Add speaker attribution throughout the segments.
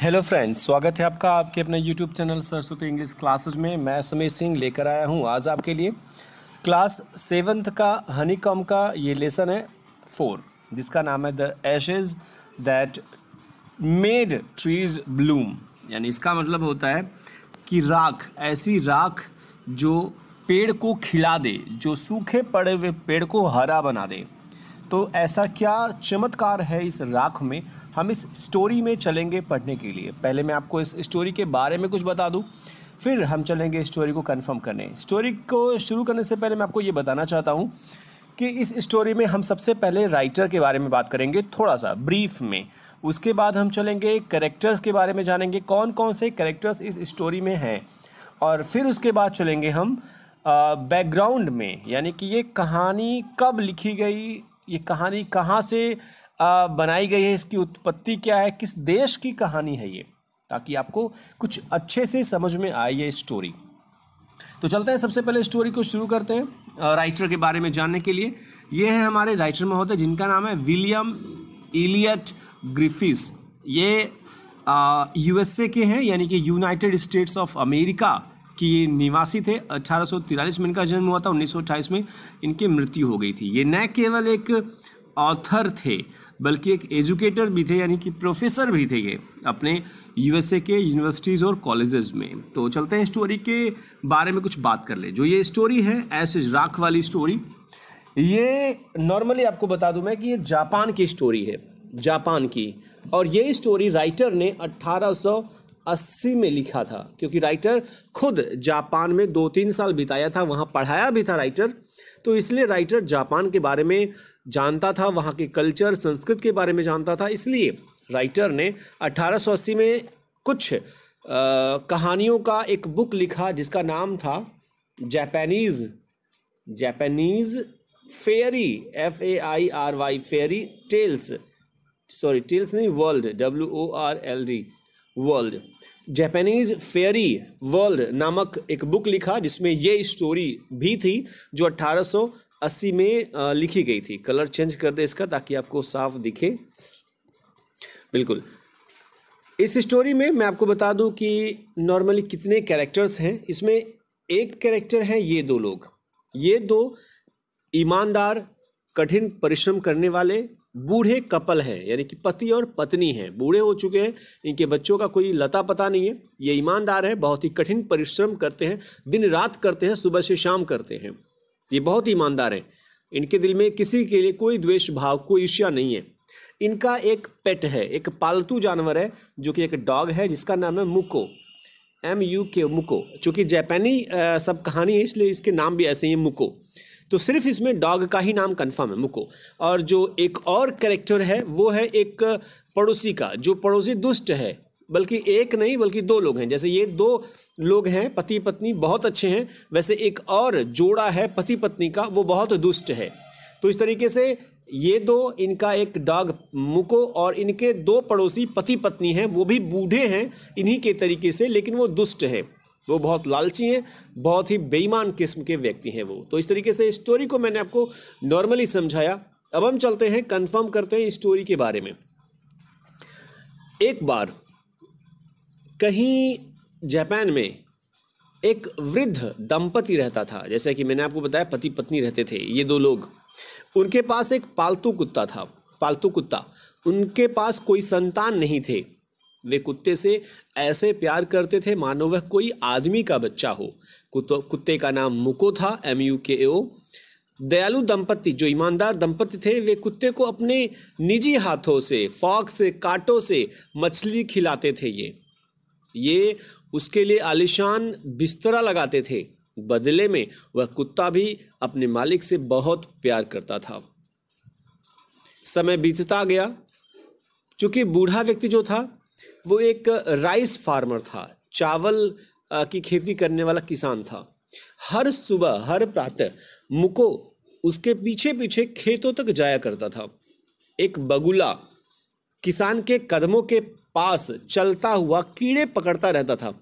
Speaker 1: hello friends स्वागत है आपका आपके अपने YouTube channel Saraswati English classes में मैं समीर सिंह लेकर आया हूं आज आपके लिए क्लास सेवन्थ का हनी कॉम का ये लेसन है फोर जिसका नाम है the ashes that made trees bloom यानी इसका मतलब होता है कि राख ऐसी राख जो पेड़ को खिला दे जो सूखे पड़े हुए पेड़ को हरा बना दे तो ऐसा क्या चमत्कार है इस राख में हम इस स्टोरी में चलेंगे पढ़ने के लिए पहले मैं आपको इस स्टोरी के बारे में कुछ बता दूँ फिर हम चलेंगे स्टोरी को कंफर्म करने स्टोरी को शुरू करने से पहले मैं आपको ये बताना चाहता हूँ कि इस स्टोरी में हम सबसे पहले राइटर के बारे में बात करेंगे थोड़ा सा ब्रीफ में उसके बाद हम चलेंगे करेक्टर्स के बारे में जानेंगे कौन कौन से करेक्टर्स इस स्टोरी में हैं और फिर उसके बाद चलेंगे हम बैकग्राउंड में यानी कि ये कहानी कब लिखी गई ये कहानी कहाँ से बनाई गई है इसकी उत्पत्ति क्या है किस देश की कहानी है ये ताकि आपको कुछ अच्छे से समझ में आए ये स्टोरी तो चलते हैं सबसे पहले स्टोरी को शुरू करते हैं राइटर के बारे में जानने के लिए ये हैं हमारे राइटर महोदय जिनका नाम है विलियम इलियट ग्रिफिस ये यूएसए के हैं यानी कि यूनाइटेड स्टेट्स ऑफ अमेरिका कि ये निवासी थे अठारह में इनका जन्म हुआ था उन्नीस में इनकी मृत्यु हो गई थी ये न केवल एक ऑथर थे बल्कि एक एजुकेटर भी थे यानी कि प्रोफेसर भी थे ये अपने यूएसए के यूनिवर्सिटीज़ और कॉलेजेस में तो चलते हैं स्टोरी के बारे में कुछ बात कर ले जो ये स्टोरी है एस राख वाली स्टोरी ये नॉर्मली आपको बता दूं मैं कि ये जापान की स्टोरी है जापान की और ये स्टोरी राइटर ने अट्ठारह 1980 में लिखा था क्योंकि राइटर खुद जापान में दो तीन साल बिताया था वहाँ पढ़ाया भी था राइटर तो इसलिए राइटर जापान के बारे में जानता था वहाँ के कल्चर संस्कृत के बारे में जानता था इसलिए राइटर ने 1880 में कुछ आ, कहानियों का एक बुक लिखा जिसका नाम था Japanese Japanese fairy F A I R Y fairy tales sorry tales नहीं world W O R L D world Japanese fairy world नामक एक बुक लिखा जिसमें ये स्टोरी भी थी जो 1880 में लिखी गई थी कलर चेंज कर दे इसका ताकि आपको साफ दिखे बिल्कुल इस स्टोरी में मैं आपको बता दूं कि नॉर्मली कितने कैरेक्टर्स हैं इसमें एक कैरेक्टर हैं ये दो लोग ये दो ईमानदार कठिन परिश्रम करने वाले बूढ़े कपल हैं यानी कि पति और पत्नी हैं बूढ़े हो चुके हैं इनके बच्चों का कोई लता पता नहीं है ये ईमानदार हैं बहुत ही कठिन परिश्रम करते हैं दिन रात करते हैं सुबह से शाम करते हैं ये बहुत ईमानदार हैं इनके दिल में किसी के लिए कोई द्वेष भाव कोई ईर्ष्या नहीं है इनका एक पेट है एक पालतू जानवर है जो कि एक डॉग है जिसका नाम है मुको एम यू के मुको चूँकि जापानी सब कहानी है इसलिए इसके नाम भी ऐसे ही मुको तो सिर्फ इसमें डॉग का ही नाम कन्फर्म है मुको और जो एक और करेक्टर है वो है एक पड़ोसी का जो पड़ोसी दुष्ट है बल्कि एक नहीं बल्कि दो लोग हैं जैसे ये दो लोग हैं पति पत्नी बहुत अच्छे हैं वैसे एक और जोड़ा है पति पत्नी का वो बहुत दुष्ट है तो इस तरीके से ये दो इनका एक डॉग मुको और इनके दो पड़ोसी पति पत्नी हैं वो भी बूढ़े हैं इन्हीं के तरीके से लेकिन वो दुष्ट है वो बहुत लालची हैं बहुत ही बेईमान किस्म के व्यक्ति हैं वो तो इस तरीके से स्टोरी को मैंने आपको नॉर्मली समझाया अब हम चलते हैं कंफर्म करते हैं स्टोरी के बारे में एक बार कहीं जापान में एक वृद्ध दंपति रहता था जैसा कि मैंने आपको बताया पति पत्नी रहते थे ये दो लोग उनके पास एक पालतू कुत्ता था पालतू कुत्ता उनके पास कोई संतान नहीं थे वे कुत्ते से ऐसे प्यार करते थे मानो वह कोई आदमी का बच्चा हो कुत्ते का नाम मुको था एम यू के ओ दयालु दंपति जो ईमानदार दंपति थे वे कुत्ते को अपने निजी हाथों से फॉक से कांटों से मछली खिलाते थे ये ये उसके लिए आलिशान बिस्तरा लगाते थे बदले में वह कुत्ता भी अपने मालिक से बहुत प्यार करता था समय बीतता गया चूंकि बूढ़ा व्यक्ति जो था वो एक राइस फार्मर था चावल की खेती करने वाला किसान था हर सुबह हर प्रातः मुको उसके पीछे पीछे खेतों तक जाया करता था एक बगुला किसान के कदमों के पास चलता हुआ कीड़े पकड़ता रहता था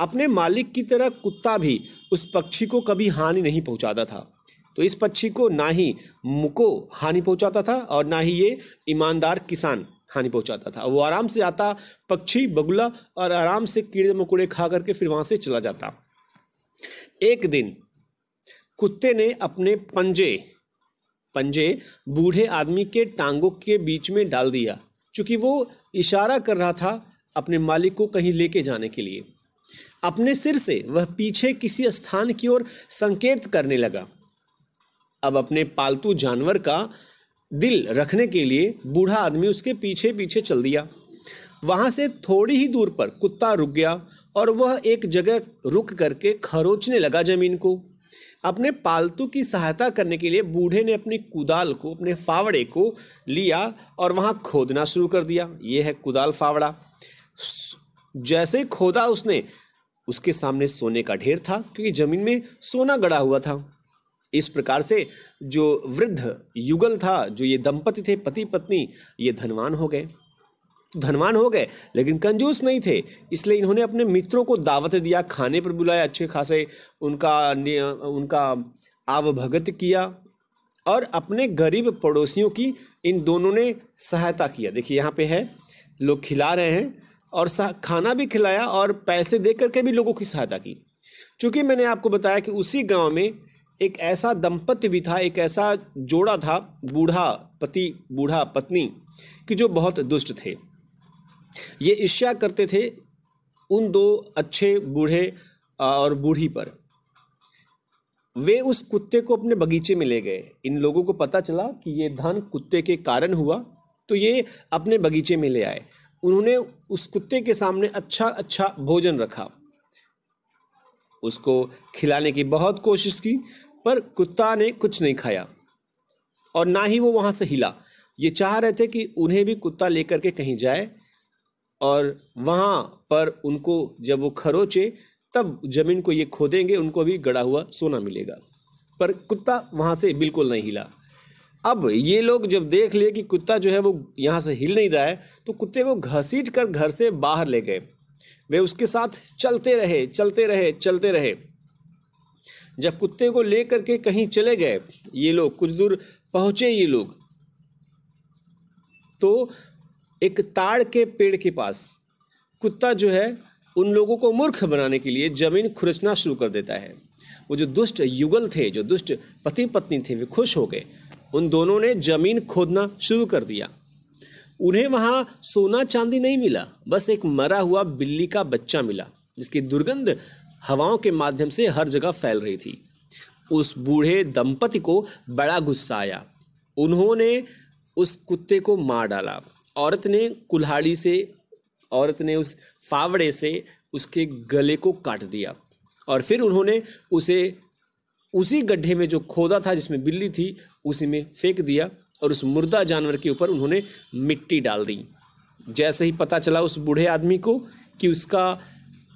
Speaker 1: अपने मालिक की तरह कुत्ता भी उस पक्षी को कभी हानि नहीं पहुंचाता था तो इस पक्षी को ना ही मुको हानि पहुंचाता था और ना ही ये ईमानदार किसान हानि पहुंचाता था वो आराम से आता पक्षी बगुला और आराम से कीड़े मकोड़े खा करके फिर वहां से चला जाता एक दिन कुत्ते ने अपने पंजे पंजे बूढ़े आदमी के टांगों के बीच में डाल दिया क्योंकि वो इशारा कर रहा था अपने मालिक को कहीं लेके जाने के लिए अपने सिर से वह पीछे किसी स्थान की ओर संकेत करने लगा अब अपने पालतू जानवर का दिल रखने के लिए बूढ़ा आदमी उसके पीछे पीछे चल दिया वहाँ से थोड़ी ही दूर पर कुत्ता रुक गया और वह एक जगह रुक करके खरोचने लगा जमीन को अपने पालतू की सहायता करने के लिए बूढ़े ने अपनी कुदाल को अपने फावड़े को लिया और वहाँ खोदना शुरू कर दिया ये है कुदाल फावड़ा जैसे खोदा उसने उसके सामने सोने का ढेर था क्योंकि ज़मीन में सोना गड़ा हुआ था इस प्रकार से जो वृद्ध युगल था जो ये दंपति थे पति पत्नी ये धनवान हो गए धनवान हो गए लेकिन कंजूस नहीं थे इसलिए इन्होंने अपने मित्रों को दावत दिया खाने पर बुलाया अच्छे खासे उनका उनका आवभगत किया और अपने गरीब पड़ोसियों की इन दोनों ने सहायता किया देखिए यहाँ पे है लोग खिला रहे हैं और खाना भी खिलाया और पैसे दे करके भी लोगों की सहायता की चूँकि मैंने आपको बताया कि उसी गाँव में एक ऐसा दंपत्य भी था एक ऐसा जोड़ा था बूढ़ा पति बूढ़ा पत्नी कि जो बहुत दुष्ट थे ये ईर्ष्या करते थे उन दो अच्छे बूढ़े और बूढ़ी पर वे उस कुत्ते को अपने बगीचे में ले गए इन लोगों को पता चला कि ये धन कुत्ते के कारण हुआ तो ये अपने बगीचे में ले आए उन्होंने उस कुत्ते के सामने अच्छा अच्छा भोजन रखा उसको खिलाने की बहुत कोशिश की पर कुत्ता ने कुछ नहीं खाया और ना ही वो वहाँ से हिला ये चाह रहे थे कि उन्हें भी कुत्ता लेकर के कहीं जाए और वहाँ पर उनको जब वो खरोचे तब ज़मीन को ये खोदेंगे उनको भी गड़ा हुआ सोना मिलेगा पर कुत्ता वहाँ से बिल्कुल नहीं हिला अब ये लोग जब देख लिए कि कुत्ता जो है वो यहाँ से हिल नहीं रहा है तो कुत्ते को घसीट कर घर से बाहर ले गए वे उसके साथ चलते रहे चलते रहे चलते रहे जब कुत्ते को ले करके कहीं चले गए ये लोग कुछ दूर पहुंचे ये लोग तो एक ताड़ के पेड़ के पास कुत्ता जो है उन लोगों को मूर्ख बनाने के लिए जमीन खुरचना शुरू कर देता है वो जो दुष्ट युगल थे जो दुष्ट पति पत्नी थे वे खुश हो गए उन दोनों ने जमीन खोदना शुरू कर दिया उन्हें वहाँ सोना चांदी नहीं मिला बस एक मरा हुआ बिल्ली का बच्चा मिला जिसकी दुर्गंध हवाओं के माध्यम से हर जगह फैल रही थी उस बूढ़े दंपति को बड़ा गुस्सा आया उन्होंने उस कुत्ते को मार डाला औरत ने कुल्हाड़ी से औरत ने उस फावड़े से उसके गले को काट दिया और फिर उन्होंने उसे उसी गड्ढे में जो खोदा था जिसमें बिल्ली थी उसी में फेंक दिया और उस मुर्दा जानवर के ऊपर उन्होंने मिट्टी डाल दी जैसे ही पता चला उस बूढ़े आदमी को कि उसका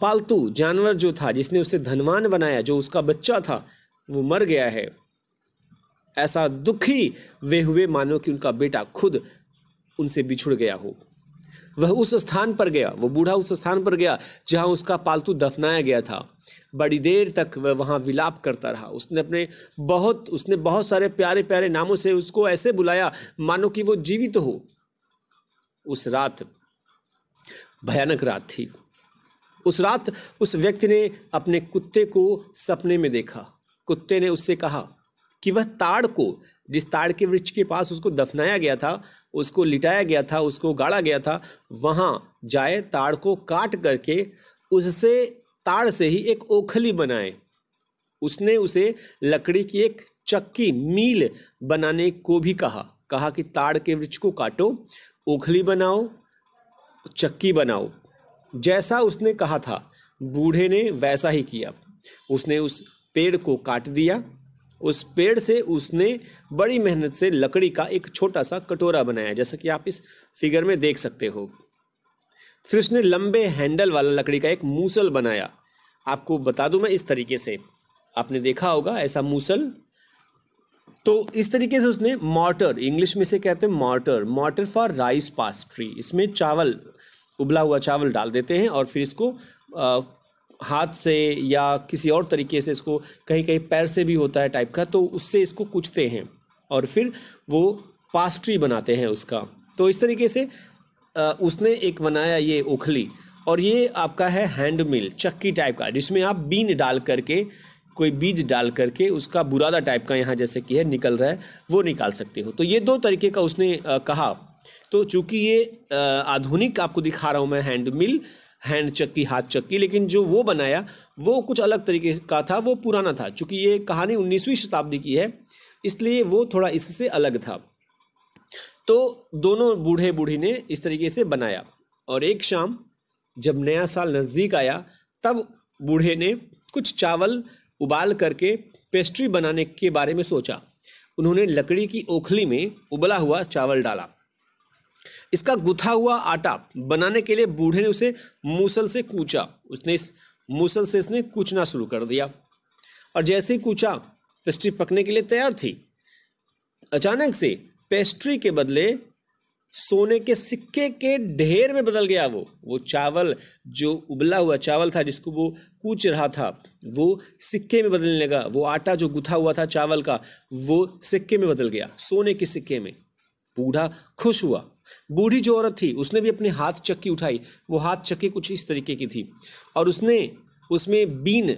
Speaker 1: पालतू जानवर जो था जिसने उसे धनवान बनाया जो उसका बच्चा था वो मर गया है ऐसा दुखी वे हुए मानो कि उनका बेटा खुद उनसे बिछुड़ गया हो वह उस स्थान पर गया वह बूढ़ा उस स्थान पर गया जहाँ उसका पालतू दफनाया गया था बड़ी देर तक वह वहां विलाप करता रहा उसने अपने बहुत उसने बहुत सारे प्यारे प्यारे नामों से उसको ऐसे बुलाया मानो कि वो जीवित तो हो उस रात भयानक रात थी उस रात उस व्यक्ति ने अपने कुत्ते को सपने में देखा कुत्ते ने उससे कहा कि वह ताड़ को जिस ताड़ के वृक्ष के पास उसको दफनाया गया था उसको लिटाया गया था उसको गाड़ा गया था वहाँ जाए ताड़ को काट करके उससे ताड़ से ही एक ओखली बनाए उसने उसे लकड़ी की एक चक्की मील बनाने को भी कहा कहा कि ताड़ के वृक्ष को काटो ओखली बनाओ चक्की बनाओ जैसा उसने कहा था बूढ़े ने वैसा ही किया उसने उस पेड़ को काट दिया उस पेड़ से उसने बड़ी मेहनत से लकड़ी का एक छोटा सा कटोरा बनाया जैसा कि आप इस फिगर में देख सकते हो फिर उसने लंबे हैंडल वाला लकड़ी का एक मूसल बनाया आपको बता दूं मैं इस तरीके से आपने देखा होगा ऐसा मूसल तो इस तरीके से उसने मॉटर इंग्लिश में से कहते हैं mortar mortar for rice pastry इसमें चावल उबला हुआ चावल डाल देते हैं और फिर इसको आ, हाथ से या किसी और तरीके से इसको कहीं कहीं पैर से भी होता है टाइप का तो उससे इसको कुचते हैं और फिर वो पास्ट्री बनाते हैं उसका तो इस तरीके से आ, उसने एक बनाया ये ओखली और ये आपका है हैंड मिल चक्की टाइप का जिसमें आप बीन डाल करके कोई बीज डाल करके उसका बुरादा टाइप का यहाँ जैसे कि है निकल रहा है वो निकाल सकते हो तो ये दो तरीके का उसने कहा तो चूंकि ये आधुनिक आपको दिखा रहा हूँ मैं हैंड मिल हैंड चक्की हाथ चक्की लेकिन जो वो बनाया वो कुछ अलग तरीके का था वो पुराना था चूंकि ये कहानी उन्नीसवीं शताब्दी की है इसलिए वो थोड़ा इससे अलग था तो दोनों बूढ़े बूढ़ी ने इस तरीके से बनाया और एक शाम जब नया साल नज़दीक आया तब बूढ़े ने कुछ चावल उबाल करके पेस्ट्री बनाने के बारे में सोचा उन्होंने लकड़ी की ओखली में उबला हुआ चावल डाला इसका गुथा हुआ आटा बनाने के लिए बूढ़े ने उसे मूसल से कूचा उसने इस मूसल से इसने कूचना शुरू कर दिया और जैसे ही कूचा पेस्ट्री पकने के लिए तैयार थी अचानक से पेस्ट्री के बदले सोने के सिक्के के ढेर में बदल गया वो वो चावल जो उबला हुआ चावल था जिसको वो कूच रहा था वो सिक्के में बदलने लगा वो आटा जो गुथा हुआ था चावल का वो सिक्के में बदल गया सोने के सिक्के में बूढ़ा खुश हुआ बूढ़ी जो औरत थी उसने भी अपने हाथ चक्की उठाई वो हाथ चक्की कुछ इस तरीके की थी और उसने उसमें बीन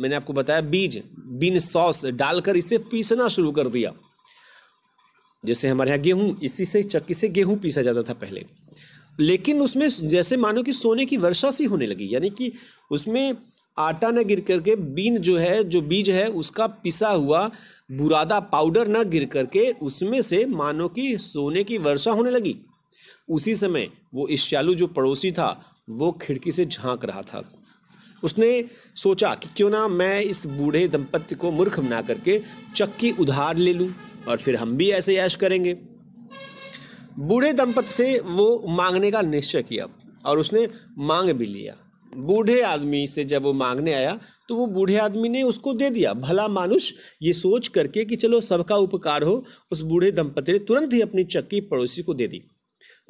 Speaker 1: मैंने आपको बताया बीज बीन सॉस डालकर इसे पीसना शुरू कर दिया जैसे हमारे यहाँ गेहूँ इसी से चक्की से गेहूँ पीसा जाता था पहले लेकिन उसमें जैसे मानो कि सोने की वर्षा सी होने लगी यानी कि उसमें आटा ना गिर करके बीन जो है जो बीज है उसका पिसा हुआ बुरादा पाउडर ना गिर करके उसमें से मानो कि सोने की वर्षा होने लगी उसी समय वो ईश्यालु जो पड़ोसी था वो खिड़की से झांक रहा था उसने सोचा कि क्यों ना मैं इस बूढ़े दंपत्ति को मूर्ख बना करके चक्की उधार ले लूँ और फिर हम भी ऐसे ऐश करेंगे बूढ़े दंपत्ति से वो मांगने का निश्चय किया और उसने मांग भी लिया बूढ़े आदमी से जब वो मांगने आया तो वो बूढ़े आदमी ने उसको दे दिया भला मानुष ये सोच करके कि चलो सबका उपकार हो उस बूढ़े दंपति ने तुरंत ही अपनी चक्की पड़ोसी को दे दी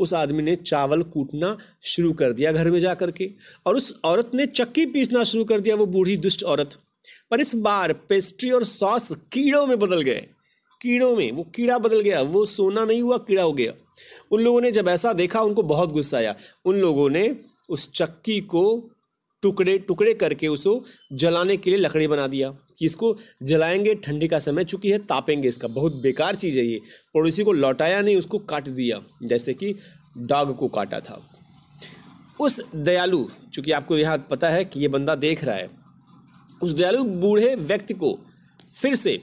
Speaker 1: उस आदमी ने चावल कूटना शुरू कर दिया घर में जा करके और उस औरत ने चक्की पीसना शुरू कर दिया वो बूढ़ी दुष्ट औरत पर इस बार पेस्ट्री और सॉस कीड़ों में बदल गए कीड़ों में वो कीड़ा बदल गया वो सोना नहीं हुआ कीड़ा हो गया उन लोगों ने जब ऐसा देखा उनको बहुत गुस्सा आया उन लोगों ने उस चक्की को टुकड़े टुकड़े करके उसको जलाने के लिए लकड़ी बना दिया कि इसको जलाएंगे ठंडी का समय चुकी है तापेंगे इसका बहुत बेकार चीज़ है ये पड़ोसी को लौटाया नहीं उसको काट दिया जैसे कि डॉग को काटा था उस दयालु चूँकि आपको यहाँ पता है कि ये बंदा देख रहा है उस दयालु बूढ़े व्यक्ति को फिर से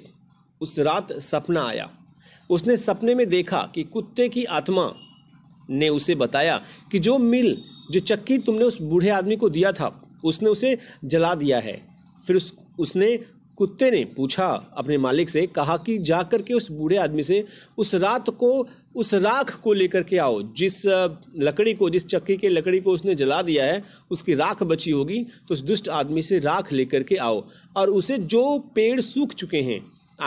Speaker 1: उस रात सपना आया उसने सपने में देखा कि कुत्ते की आत्मा ने उसे बताया कि जो मिल जो चक्की तुमने उस बूढ़े आदमी को दिया था उसने उसे जला दिया है फिर उस उसने कुत्ते ने पूछा अपने मालिक से कहा कि जा कर के उस बूढ़े आदमी से उस रात को उस राख को लेकर के आओ जिस लकड़ी को जिस चक्की के लकड़ी को उसने जला दिया है उसकी राख बची होगी तो उस दुष्ट आदमी से राख लेकर के आओ और उसे जो पेड़ सूख चुके हैं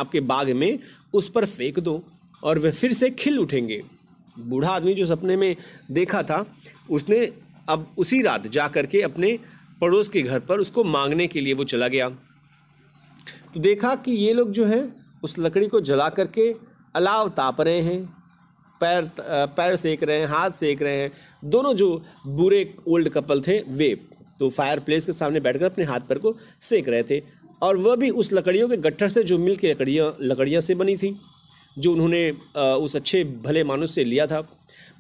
Speaker 1: आपके बाग में उस पर फेंक दो और वह फिर से खिल उठेंगे बूढ़ा आदमी जो सपने में देखा था उसने अब उसी रात जा करके अपने पड़ोस के घर पर उसको मांगने के लिए वो चला गया तो देखा कि ये लोग जो हैं उस लकड़ी को जला करके अलाव ताप रहे हैं पैर पैर सेक रहे हैं हाथ सेक रहे हैं दोनों जो बुरे ओल्ड कपल थे वे तो फायर प्लेस के सामने बैठकर अपने हाथ पैर को सेक रहे थे और वह भी उस लकड़ियों के गट्ठर से जो मिल के लकड़ियाँ लकड़ियाँ से बनी थी जो उन्होंने उस अच्छे भले मानुस से लिया था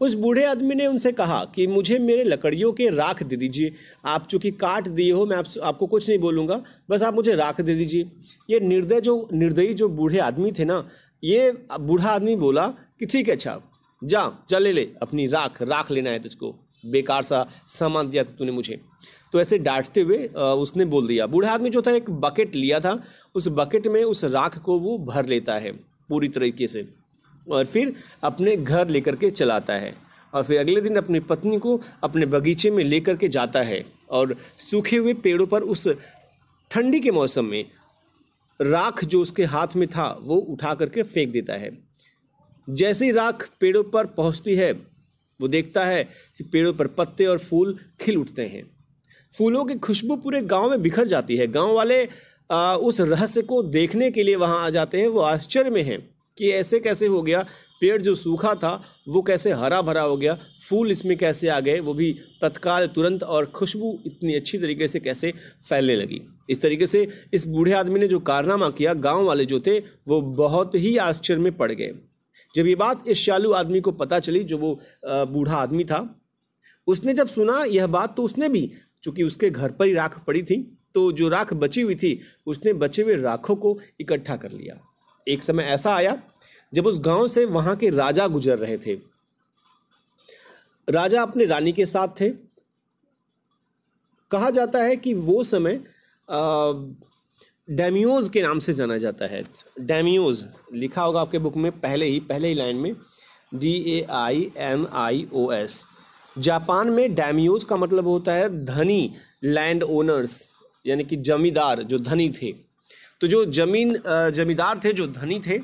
Speaker 1: उस बूढ़े आदमी ने उनसे कहा कि मुझे मेरे लकड़ियों के राख दे दीजिए आप चूंकि काट दिए हो मैं आप, आपको कुछ नहीं बोलूँगा बस आप मुझे राख दे दीजिए ये निर्दय जो निर्दयी जो बूढ़े आदमी थे ना ये बूढ़ा आदमी बोला कि ठीक है अच्छा जा चल ले अपनी राख राख लेना है तुझको बेकार सा सामान दिया था तूने मुझे तो ऐसे डांटते हुए उसने बोल दिया बूढ़ा आदमी जो था एक बकेट लिया था उस बकेट में उस राख को वो भर लेता है पूरी तरीके से और फिर अपने घर लेकर के चलाता है और फिर अगले दिन अपनी पत्नी को अपने बगीचे में लेकर के जाता है और सूखे हुए पेड़ों पर उस ठंडी के मौसम में राख जो उसके हाथ में था वो उठा करके फेंक देता है जैसे ही राख पेड़ों पर पहुंचती है वो देखता है कि पेड़ों पर पत्ते और फूल खिल उठते हैं फूलों की खुशबू पूरे गांव में बिखर जाती है गांव वाले आ, उस रहस्य को देखने के लिए वहां आ जाते हैं वो आश्चर्य में हैं कि ऐसे कैसे हो गया पेड़ जो सूखा था वो कैसे हरा भरा हो गया फूल इसमें कैसे आ गए वो भी तत्काल तुरंत और खुशबू इतनी अच्छी तरीके से कैसे फैलने लगी इस तरीके से इस बूढ़े आदमी ने जो कारनामा किया गांव वाले जो थे वो बहुत ही आश्चर्य में पड़ गए जब ये बात इस शालू आदमी को पता चली जो वो बूढ़ा आदमी था उसने जब सुना यह बात तो उसने भी चूँकि उसके घर पर ही राख पड़ी थी तो जो राख बची हुई थी उसने बचे हुए राखों को इकट्ठा कर लिया एक समय ऐसा आया जब उस गांव से वहां के राजा गुजर रहे थे राजा अपने रानी के साथ थे कहा जाता है कि वो समय डैमियोज के नाम से जाना जाता है डैमियोज लिखा होगा आपके बुक में पहले ही पहले ही लाइन में D A I M I O S Japan में डैमियोज का मतलब होता है धनी लैंड ओनर्स यानी कि जमींदार जो धनी थे तो जो जमीन जमींदार थे जो धनी थे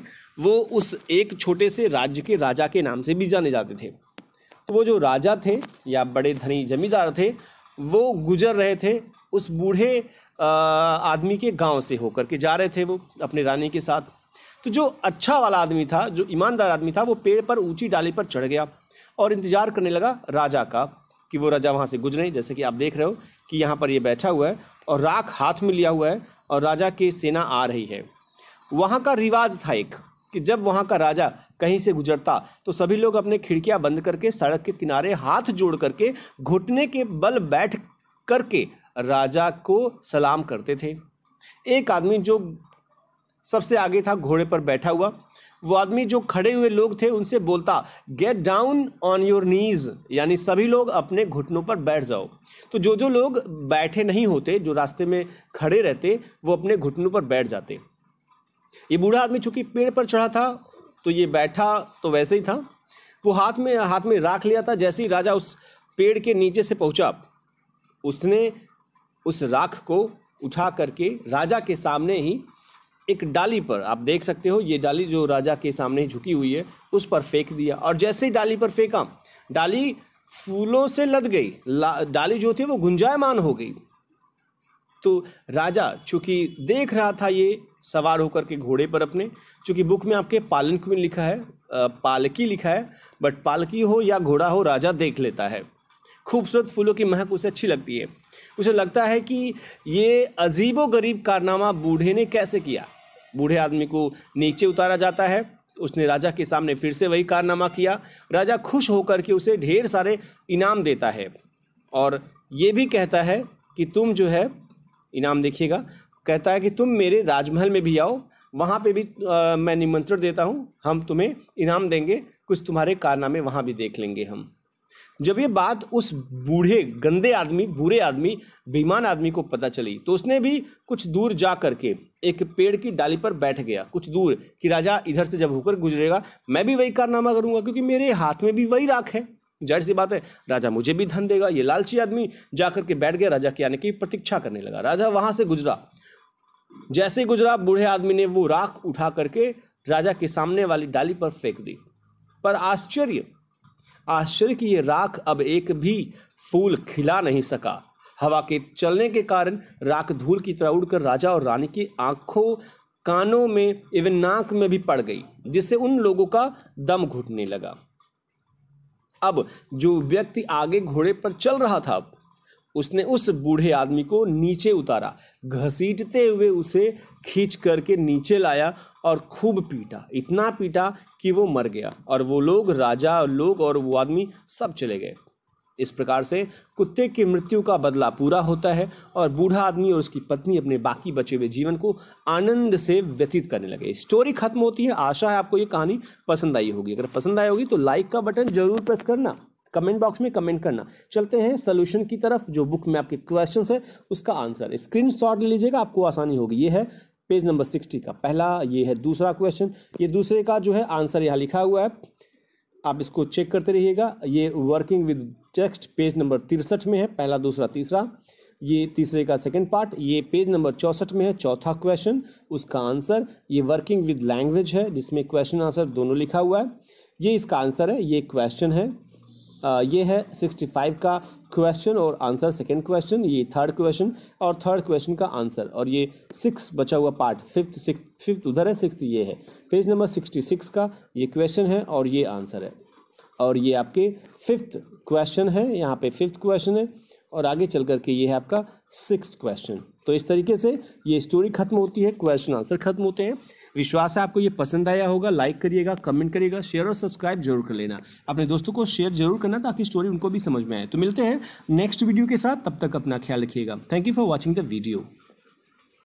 Speaker 1: वो उस एक छोटे से राज्य के राजा के नाम से भी जाने जाते थे तो वो जो राजा थे या बड़े धनी जमींदार थे वो गुजर रहे थे उस बूढ़े आदमी के गांव से होकर के जा रहे थे वो अपने रानी के साथ तो जो अच्छा वाला आदमी था जो ईमानदार आदमी था वो पेड़ पर ऊंची डाली पर चढ़ गया और इंतज़ार करने लगा राजा का कि वो राजा वहाँ से गुजरे जैसे कि आप देख रहे हो कि यहाँ पर ये बैठा हुआ है और राख हाथ में लिया हुआ है और राजा की सेना आ रही है वहाँ का रिवाज था एक कि जब वहाँ का राजा कहीं से गुजरता तो सभी लोग अपने खिड़कियाँ बंद करके सड़क के किनारे हाथ जोड़ करके घुटने के बल बैठ करके राजा को सलाम करते थे एक आदमी जो सबसे आगे था घोड़े पर बैठा हुआ वो आदमी जो खड़े हुए लोग थे उनसे बोलता get down on your knees यानी सभी लोग अपने घुटनों पर बैठ जाओ तो जो जो लोग बैठे नहीं होते जो रास्ते में खड़े रहते वो अपने घुटनों पर बैठ जाते ये बूढ़ा आदमी चूंकि पेड़ पर चढ़ा था तो ये बैठा तो वैसे ही था वो हाथ में हाथ में राख लिया था जैसे ही राजा उस पेड़ के नीचे से पहुंचा उसने उस राख को उठा करके राजा के सामने ही एक डाली पर आप देख सकते हो ये डाली जो राजा के सामने झुकी हुई है उस पर फेंक दिया और जैसे ही डाली पर फेंका डाली फूलों से लद गई डाली जो थी वो गुंजायमान हो गई तो राजा चूंकि देख रहा था ये सवार होकर के घोड़े पर अपने चूंकि बुक में आपके पालन में लिखा है पालकी लिखा है बट पालकी हो या घोड़ा हो राजा देख लेता है खूबसूरत फूलों की महक उसे अच्छी लगती है उसे लगता है कि ये अजीबो गरीब कारनामा बूढ़े ने कैसे किया बूढ़े आदमी को नीचे उतारा जाता है उसने राजा के सामने फिर से वही कारनामा किया राजा खुश होकर के उसे ढेर सारे इनाम देता है और ये भी कहता है कि तुम जो है इनाम देखिएगा कहता है कि तुम मेरे राजमहल में भी आओ वहाँ पे भी आ, मैं निमंत्रण देता हूँ हम तुम्हें इनाम देंगे कुछ तुम्हारे कारनामे वहाँ भी देख लेंगे हम जब ये बात उस बूढ़े गंदे आदमी बूढ़े आदमी बेईमान आदमी को पता चली तो उसने भी कुछ दूर जा करके एक पेड़ की डाली पर बैठ गया कुछ दूर कि राजा इधर से जब होकर गुजरेगा मैं भी वही कारनामा करूंगा क्योंकि मेरे हाथ में भी वही राख है जाहिर सी बात है राजा मुझे भी धन देगा ये लालची आदमी जा करके बैठ गया राजा के आने की प्रतीक्षा करने लगा राजा वहां से गुजरा जैसे गुजरा बूढ़े आदमी ने वो राख उठा करके राजा के सामने वाली डाली पर फेंक दी पर आश्चर्य आश्चर्य की ये राख अब एक भी फूल खिला नहीं सका हवा के चलने के कारण राख धूल की तरह उड़कर राजा और रानी की आंखों कानों में इवन नाक में भी पड़ गई जिससे उन लोगों का दम घुटने लगा अब जो व्यक्ति आगे घोड़े पर चल रहा था उसने उस बूढ़े आदमी को नीचे उतारा घसीटते हुए उसे खींच करके नीचे लाया और खूब पीटा इतना पीटा कि वो मर गया और वो लोग राजा लोग और वो आदमी सब चले गए इस प्रकार से कुत्ते की मृत्यु का बदला पूरा होता है और बूढ़ा आदमी और उसकी पत्नी अपने बाकी बचे हुए जीवन को आनंद से व्यतीत करने लगे स्टोरी खत्म होती है आशा है आपको ये कहानी पसंद आई होगी अगर पसंद आई होगी तो लाइक का बटन जरूर प्रेस करना कमेंट बॉक्स में कमेंट करना चलते हैं सोल्यूशन की तरफ जो बुक में आपके क्वेश्चन है उसका आंसर स्क्रीन ले लीजिएगा आपको आसानी होगी ये है पेज नंबर सिक्सटी का पहला ये है दूसरा क्वेश्चन ये दूसरे का जो है आंसर यहाँ लिखा हुआ है आप इसको चेक करते रहिएगा ये working with text page number तिरसठ में है पहला दूसरा तीसरा ये तीसरे का सेकंड पार्ट ये पेज नंबर चौंसठ में है चौथा क्वेश्चन उसका आंसर ये वर्किंग विद लैंग्वेज है जिसमें क्वेश्चन आंसर दोनों लिखा हुआ है ये इसका आंसर है ये क्वेश्चन है ये है सिक्सटी फाइव का क्वेश्चन और आंसर सेकेंड क्वेश्चन ये थर्ड क्वेश्चन और थर्ड क्वेश्चन का आंसर और ये सिक्स बचा हुआ पार्ट फिफ्थ सिक्स फिफ्थ उधर है सिक्स ये है पेज नंबर सिक्सटी सिक्स का ये क्वेश्चन है और ये आंसर है और ये आपके फिफ्थ क्वेश्चन है यहाँ पे फिफ्थ क्वेश्चन है और आगे चल करके ये है आपका सिक्स क्वेश्चन तो इस तरीके से ये स्टोरी खत्म होती है क्वेश्चन आंसर खत्म होते हैं विश्वास है आपको ये पसंद आया होगा लाइक करिएगा कमेंट करिएगा शेयर और सब्सक्राइब जरूर कर लेना अपने दोस्तों को शेयर जरूर करना ताकि स्टोरी उनको भी समझ में आए तो मिलते हैं नेक्स्ट वीडियो के साथ तब तक अपना ख्याल रखिएगा thank you for watching the video